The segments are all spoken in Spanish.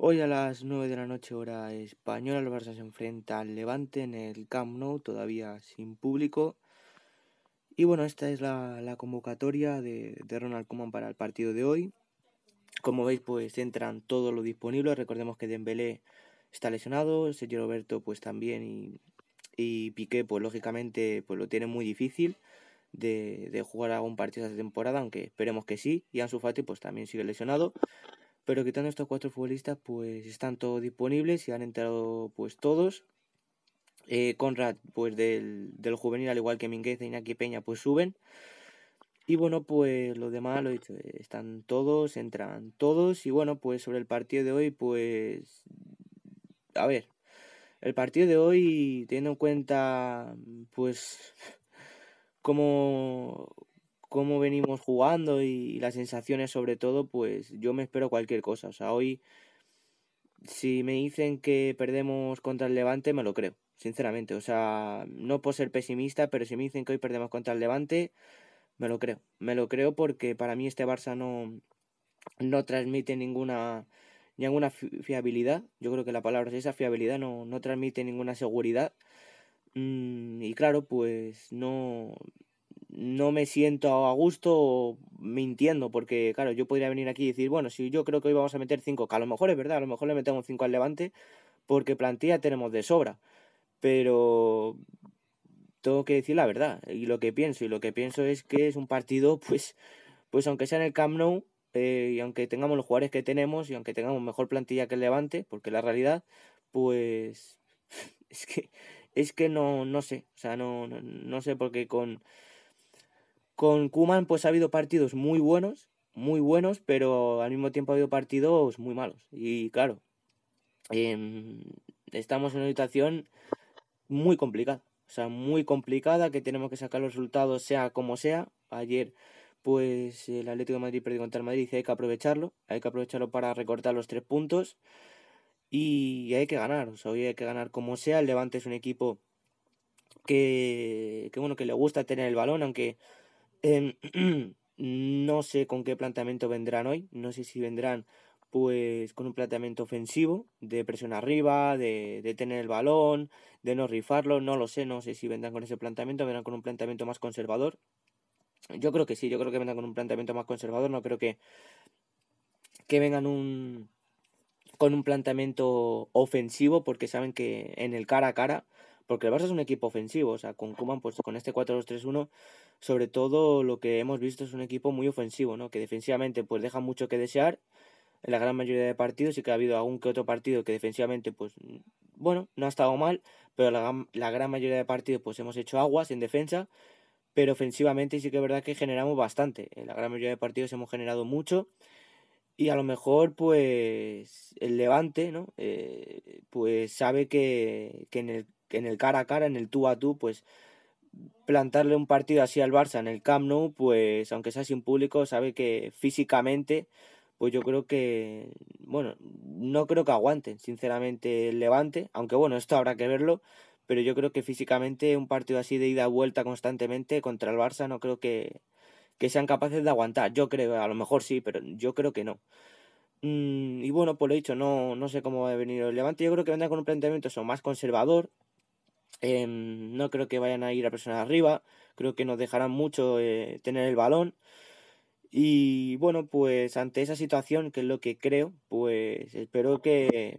Hoy a las 9 de la noche hora española, el Barça se enfrenta al Levante en el Camp Nou, todavía sin público. Y bueno, esta es la, convocatoria de, Ronald Koeman para el partido de hoy. Como veis, pues entran todos los disponibles. Recordemos que Dembélé está lesionado, Sergio Roberto pues también y, y Piqué pues lógicamente pues lo tiene muy difícil de, de jugar algún partido esta temporada, aunque esperemos que sí. Y Ansu Fati pues también sigue lesionado. Pero quitando estos cuatro futbolistas, pues están todos disponibles y han entrado pues todos. Eh, Conrad, pues del, juvenil, al igual que Minguez y Peña, pues suben. Y bueno, pues lo demás, lo he dicho, eh, están todos, entran todos. Y bueno, pues sobre el partido de hoy, pues. A ver, el partido de hoy, teniendo en cuenta, pues. Como, cómo venimos jugando y las sensaciones sobre todo, pues yo me espero cualquier cosa. O sea, hoy si me dicen que perdemos contra el Levante, me lo creo, sinceramente. O sea, no por ser pesimista, pero si me dicen que hoy perdemos contra el Levante, me lo creo. Me lo creo porque para mí este Barça no, no transmite ninguna, ninguna fiabilidad. Yo creo que la palabra es esa, fiabilidad, no, no transmite ninguna seguridad. Mm, y claro, pues no, no me siento a gusto mintiendo, porque claro, yo podría venir aquí y decir, bueno, si yo creo que hoy vamos a meter 5, que a lo mejor es verdad, a lo mejor le metemos 5 al Levante, porque plantilla tenemos de sobra, pero tengo que decir la verdad y lo que pienso, y lo que pienso es que es un partido, pues, pues aunque sea en el Camp Nou, eh, y aunque tengamos los jugadores que tenemos, y aunque tengamos mejor plantilla que el Levante, porque la realidad, pues, es que, es que no, no sé, o sea, no, no, no sé, porque con con Kuman pues ha habido partidos muy buenos, muy buenos, pero al mismo tiempo ha habido partidos muy malos. Y claro, em, estamos en una situación muy complicada, o sea, muy complicada, que tenemos que sacar los resultados sea como sea. Ayer pues el Atlético de Madrid perdió contra el Madrid y hay que aprovecharlo, hay que aprovecharlo para recortar los tres puntos y hay que ganar, o sea, hoy hay que ganar como sea, el Levante es un equipo que, que bueno, que le gusta tener el balón, aunque Em, no sé con qué planteamiento vendrán hoy. No sé si vendrán pues con un planteamiento ofensivo, de presión arriba, de, tener el balón, de no rifarlo, no lo sé, no sé si vendrán con ese planteamiento, vendrán con un planteamiento más conservador. Yo creo que sí, yo creo que vendrán con un planteamiento más conservador, no creo que, que vengan un, con un planteamiento ofensivo, porque saben que en el cara a cara, porque el Barça es un equipo ofensivo, o sea, con Kuman, pues con este 4-2-3-1, sobre todo lo que hemos visto es un equipo muy ofensivo, ¿no? Que defensivamente pues deja mucho que desear en la gran mayoría de partidos y que ha habido algún que otro partido que defensivamente pues bueno, no ha estado mal, pero la, la gran mayoría de partidos pues hemos hecho aguas en defensa, pero ofensivamente sí que es verdad que generamos bastante. En la gran mayoría de partidos hemos generado mucho y a lo mejor pues el Levante, ¿no? Eh, pues sabe que, en el, en el cara a cara, en el tú a tú, pues plantarle un partido así al Barça en el Camp Nou, pues aunque sea sin público, sabe que físicamente, pues yo creo que, bueno, no creo que aguanten, sinceramente, el Levante, aunque bueno, esto habrá que verlo, pero yo creo que físicamente un partido así de ida y vuelta constantemente contra el Barça no creo que, sean capaces de aguantar. Yo creo, a lo mejor sí, pero yo creo que no. Mm, y bueno, por pues lo dicho, no, no sé cómo va a venir el Levante. Yo creo que vendrá con un planteamiento más conservador, Em, no creo que vayan a ir a personas arriba. Creo que nos dejarán mucho eh, tener el balón. Y bueno, pues ante esa situación, que es lo que creo, pues espero que,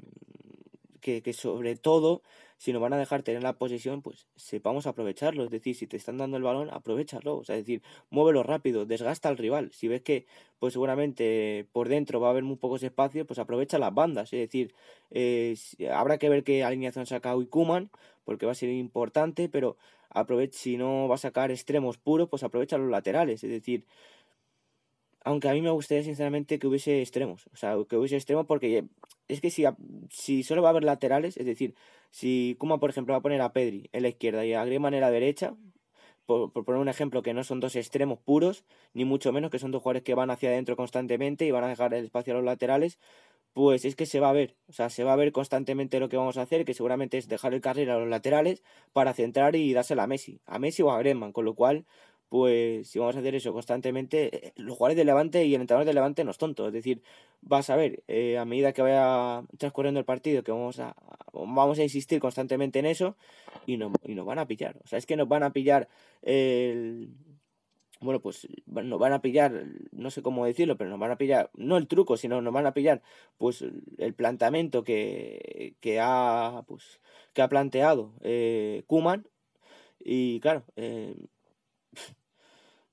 que sobre todo si nos van a dejar tener la posesión, pues sepamos aprovecharlo. Es decir, si te están dando el balón, aprovechalo. O es decir, muévelo rápido, desgasta al rival. Si ves que, pues seguramente por dentro va a haber muy pocos espacios, pues aprovecha las bandas. Es decir, eh, habrá que ver qué alineación saca hoy porque va a ser importante, pero aprovecha, si no va a sacar extremos puros, pues aprovecha los laterales. Es decir, aunque a mí me gustaría sinceramente que hubiese extremos. O sea, que hubiese extremos porque es que si, si solo va a haber laterales, es decir, si Kuma, por ejemplo, va a poner a Pedri en la izquierda y a Griezmann en la derecha, por, poner un ejemplo, que no son dos extremos puros, ni mucho menos que son dos jugadores que van hacia adentro constantemente y van a dejar el espacio a los laterales, pues es que se va a ver, o sea, se va a ver constantemente lo que vamos a hacer, que seguramente es dejar el carril a los laterales para centrar y dársela a Messi, a Messi o a Griezmann, con lo cual pues si vamos a hacer eso constantemente, los jugadores de Levante y el entrenador de Levante no es tonto. Es decir, vas a ver, eh, a medida que vaya transcurriendo el partido, que vamos a, vamos a insistir constantemente en eso y, no, nos van a pillar. O sea, es que nos van a pillar el... Bueno, pues nos van a pillar, no sé cómo decirlo, pero nos van a pillar, no el truco, sino nos van a pillar pues el planteamiento que, que, ha, pues, planteado eh, Kuman. Y claro, eh,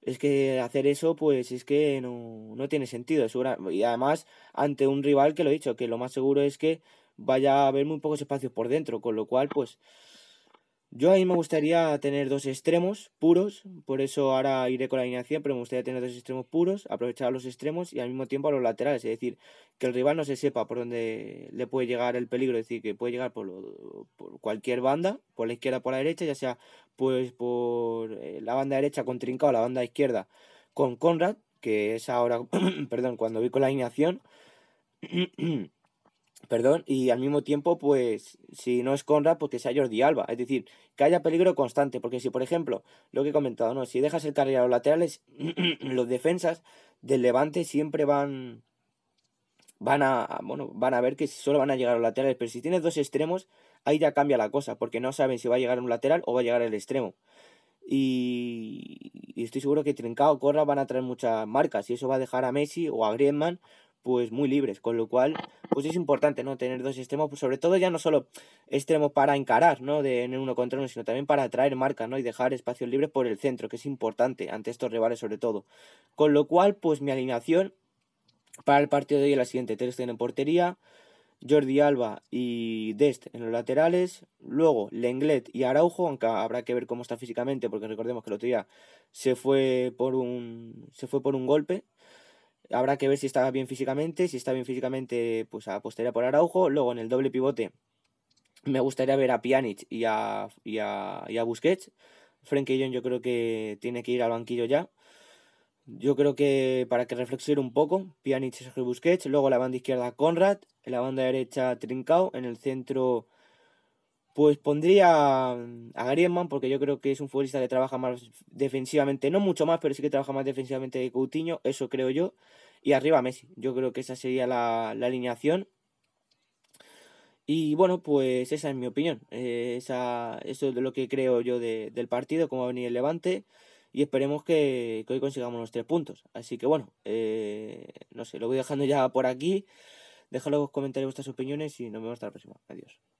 es que hacer eso, pues es que no, no tiene sentido. Y además, ante un rival que lo he dicho, que lo más seguro es que vaya a haber muy pocos espacios por dentro, con lo cual, pues yo a mí me gustaría tener dos extremos puros, por eso ahora iré con la alineación, pero me gustaría tener dos extremos puros, aprovechar los extremos y al mismo tiempo a los laterales, es decir, que el rival no se sepa por dónde le puede llegar el peligro, es decir, que puede llegar por, lo, por cualquier banda, por la izquierda o por la derecha, ya sea pues por eh, la banda derecha con Trinca o la banda izquierda con Conrad, que es ahora, perdón, cuando vi con la alineación. Perdón, y al mismo tiempo, pues, si no es Conrad, pues que sea Jordi Alba. Es decir, que haya peligro constante. Porque si, por ejemplo, lo que he comentado, ¿no? Si dejas el carril a los laterales, los defensas del Levante siempre van. Van a. Bueno, van a ver que solo van a llegar a los laterales. Pero si tienes dos extremos, ahí ya cambia la cosa. Porque no saben si va a llegar un lateral o va a llegar el extremo. Y, estoy seguro que Trincao o Corra van a traer muchas marcas. Y eso va a dejar a Messi o a Griezmann pues muy libres, con lo cual pues es importante, ¿no? Tener dos extremos, pues sobre todo ya no solo extremos para encarar, ¿no? De en uno contra uno, sino también para atraer marca ¿no? Y dejar espacio libre por el centro, que es importante ante estos rivales sobre todo. Con lo cual, pues mi alineación para el partido de hoy es la siguiente. Ter en portería, Jordi Alba y Dest en los laterales, luego Lenglet y Araujo, aunque habrá que ver cómo está físicamente, porque recordemos que el otro día se fue por un, se fue por un golpe Habrá que ver si está bien físicamente. Si está bien físicamente, pues apostaría por Araujo. Luego en el doble pivote me gustaría ver a Pjanic y a, y a, y Busquets. Frenkie John yo creo que tiene que ir al banquillo ya. Yo creo que para que reflexione un poco, Pjanic y Busquets. Luego la banda izquierda Conrad, en la banda derecha Trincao, en el centro pues pondría a Griezmann porque yo creo que es un futbolista que trabaja más defensivamente, no mucho más, pero sí que trabaja más defensivamente que Coutinho, eso creo yo. Y arriba Messi, yo creo que esa sería la, alineación. Y bueno, pues esa es mi opinión. Eh, eso es lo que creo yo del partido, cómo va a venir el Levante. Y esperemos que, hoy consigamos los tres puntos. Así que bueno, eh, no sé, lo voy dejando ya por aquí. Dejad en los comentarios vuestras opiniones y nos vemos hasta la próxima. Adiós.